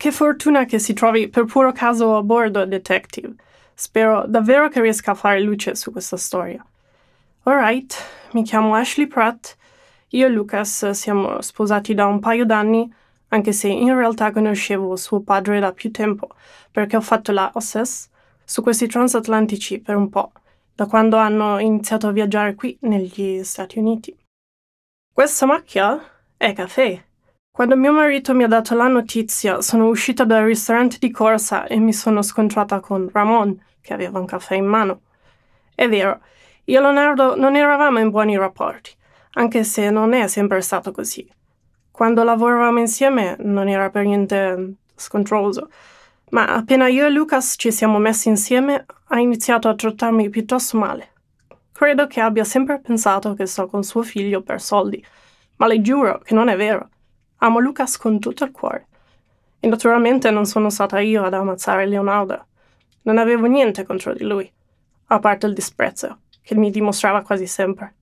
Che fortuna che si trovi per puro caso a bordo detective. Spero davvero che riesca a fare luce su questa storia. Alright, mi chiamo Ashley Pratt. Io e Lucas siamo sposati da un paio d'anni, anche se in realtà conoscevo suo padre da più tempo, perché ho fatto la OSS su questi transatlantici per un po', da quando hanno iniziato a viaggiare qui negli Stati Uniti. Questa macchia è caffè. Quando mio marito mi ha dato la notizia, sono uscita dal ristorante di corsa e mi sono scontrata con Ramon, che aveva un caffè in mano. È vero, io e Leonardo non eravamo in buoni rapporti, anche se non è sempre stato così. Quando lavoravamo insieme non era per niente scontroso, ma appena io e Lucas ci siamo messi insieme ha iniziato a trattarmi piuttosto male. Credo che abbia sempre pensato che sto con suo figlio per soldi, ma le giuro che non è vero. Amo Lucas con tutto il cuore. E naturalmente non sono stata io ad ammazzare Leonardo. Non avevo niente contro di lui, a parte il disprezzo che mi dimostrava quasi sempre.